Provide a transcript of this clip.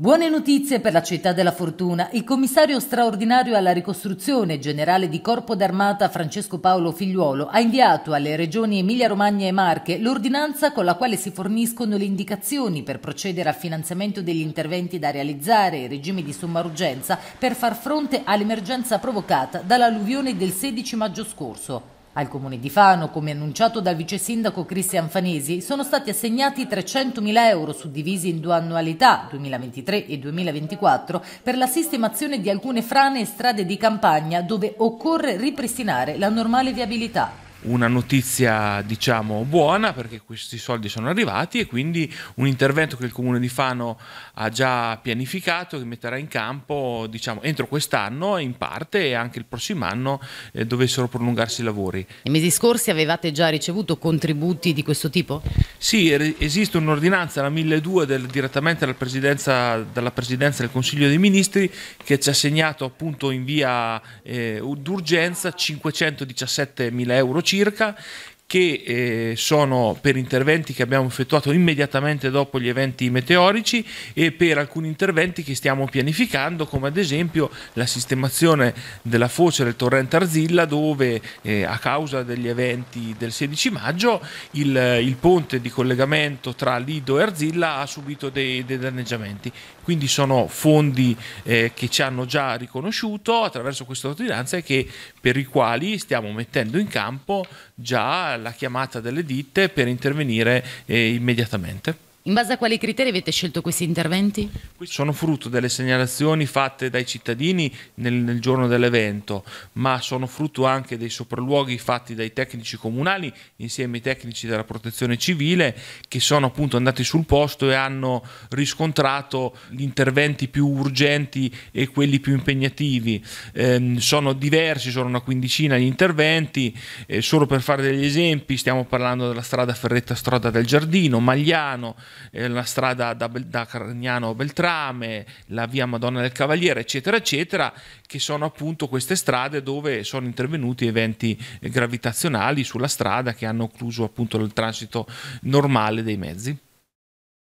Buone notizie per la città della Fortuna. Il commissario straordinario alla ricostruzione generale di Corpo d'Armata Francesco Paolo Figliuolo ha inviato alle regioni Emilia-Romagna e Marche l'ordinanza con la quale si forniscono le indicazioni per procedere al finanziamento degli interventi da realizzare in regime di somma urgenza per far fronte all'emergenza provocata dall'alluvione del 16 maggio scorso. Al comune di Fano, come annunciato dal vice sindaco Cristian Fanesi, sono stati assegnati 300.000 euro suddivisi in due annualità, 2023 e 2024, per la sistemazione di alcune frane e strade di campagna dove occorre ripristinare la normale viabilità una notizia diciamo buona perché questi soldi sono arrivati e quindi un intervento che il comune di Fano ha già pianificato che metterà in campo diciamo entro quest'anno in parte e anche il prossimo anno eh, dovessero prolungarsi i lavori. I mesi scorsi avevate già ricevuto contributi di questo tipo? Sì, er-, esiste un'ordinanza, la 1002 del, direttamente dalla presidenza, dalla presidenza, del Consiglio dei Ministri che ci ha segnato appunto in via eh, d'urgenza 517 mila euro circa che eh, sono per interventi che abbiamo effettuato immediatamente dopo gli eventi meteorici e per alcuni interventi che stiamo pianificando come ad esempio la sistemazione della foce del torrente Arzilla dove eh, a causa degli eventi del 16 maggio il, il, ponte di collegamento tra Lido e Arzilla ha subito dei, dei danneggiamenti quindi sono fondi eh, che ci hanno già riconosciuto attraverso questa ordinanza e che, per i quali stiamo mettendo in campo già la chiamata delle ditte per intervenire eh, immediatamente. In base a quali criteri avete scelto questi interventi? Sono frutto delle segnalazioni fatte dai cittadini nel, nel giorno dell'evento, ma sono frutto anche dei sopralluoghi fatti dai tecnici comunali insieme ai tecnici della protezione civile che sono appunto andati sul posto e hanno riscontrato gli interventi più urgenti e quelli più impegnativi. Eh, sono diversi, sono una quindicina gli interventi, eh, solo per fare degli esempi stiamo parlando della strada Ferretta Strada del Giardino, Magliano, eh, la strada da, da Cargnano Beltrame, la via Madonna del Cavaliere, eccetera, eccetera, che sono appunto queste strade dove sono intervenuti eventi eh, gravitazionali sulla strada che hanno occluso appunto il transito normale dei mezzi.